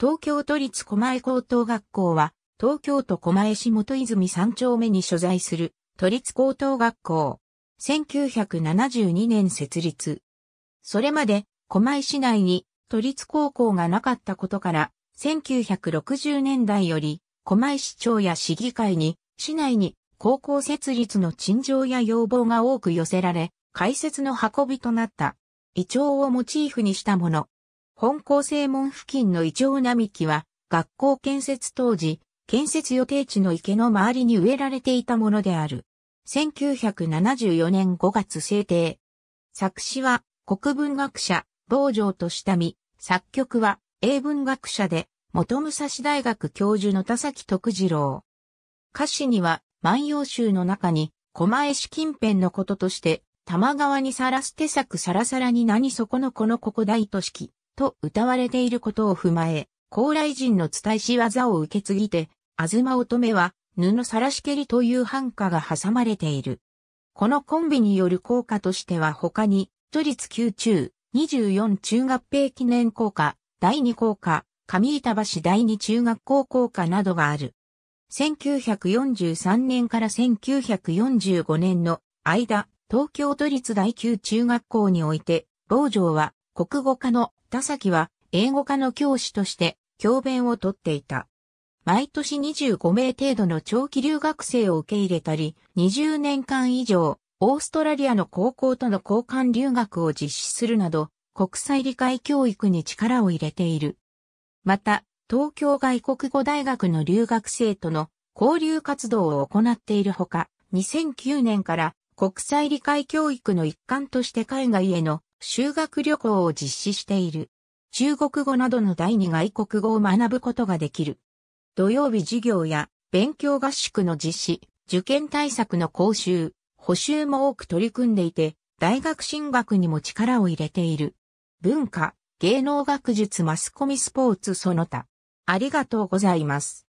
東京都立狛江高等学校は、東京都狛江市元泉3丁目に所在する都立高等学校。1972年設立。それまで、狛江市内に都立高校がなかったことから、1960年代より、狛江市長や市議会に、市内に高校設立の陳情や要望が多く寄せられ、開設の運びとなった。イチをモチーフにしたもの、本校正門付近のイチョウ並木は、学校建設当時、建設予定地の池の周りに植えられていたものである。1974年5月制定。作詞は国文学者、道城と下見、作曲は英文学者で、元武蔵大学教授の田崎徳次郎。歌詞には、万葉集の中に、狛江市近辺のこととして、玉川にさらす手作さらさらに何そこのこのここ大都市と歌われていることを踏まえ、高麗人の伝えし技を受け継ぎて、あずま乙女は、布さらしけりという繁華が挟まれている。このコンビによる効果としては他に、都立宮中、24中合併記念効果、第二効果、上板橋第二中学校効果などがある。1943年から1945年の間、東京都立第9中学校において、坊城は国語科の田崎は英語科の教師として教鞭をとっていた。毎年25名程度の長期留学生を受け入れたり、20年間以上、オーストラリアの高校との交換留学を実施するなど、国際理解教育に力を入れている。また、東京外国語大学の留学生との交流活動を行っているほか、2009年から国際理解教育の一環として海外への修学旅行を実施している。中国語などの第二外国語を学ぶことができる。土曜日授業や勉強合宿の実施、受験対策の講習、補修も多く取り組んでいて、大学進学にも力を入れている。文化、芸能学術マスコミスポーツその他。ありがとうございます。